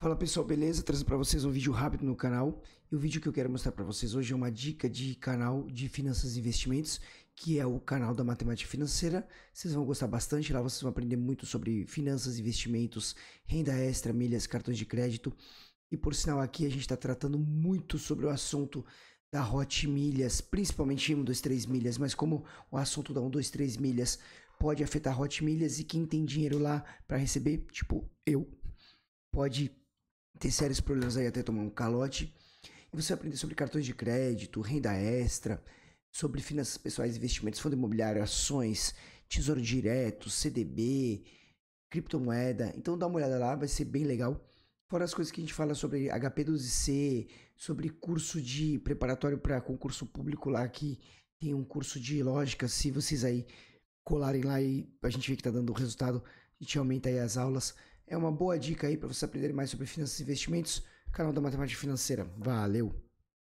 Fala pessoal, beleza? Trazendo para vocês um vídeo rápido no canal. E o vídeo que eu quero mostrar para vocês hoje é uma dica de canal de finanças e investimentos, que é o canal da Matemática Financeira. Vocês vão gostar bastante, lá vocês vão aprender muito sobre finanças, investimentos, renda extra, milhas, cartões de crédito. E por sinal aqui a gente está tratando muito sobre o assunto da Hot Milhas, principalmente 3 milhas, mas como o assunto da 1, 2, 3 milhas pode afetar Hot Milhas e quem tem dinheiro lá para receber, tipo eu, pode ter sérios problemas aí até tomar um calote. E você vai aprender sobre cartões de crédito, renda extra, sobre finanças pessoais, investimentos, fundo imobiliário, ações, tesouro direto, CDB, criptomoeda. Então dá uma olhada lá, vai ser bem legal. Fora as coisas que a gente fala sobre HP12C, sobre curso de preparatório para concurso público lá que tem um curso de lógica. Se vocês aí colarem lá e a gente vê que tá dando resultado, a gente aumenta aí as aulas. É uma boa dica aí para você aprender mais sobre finanças e investimentos. Canal da Matemática Financeira. Valeu!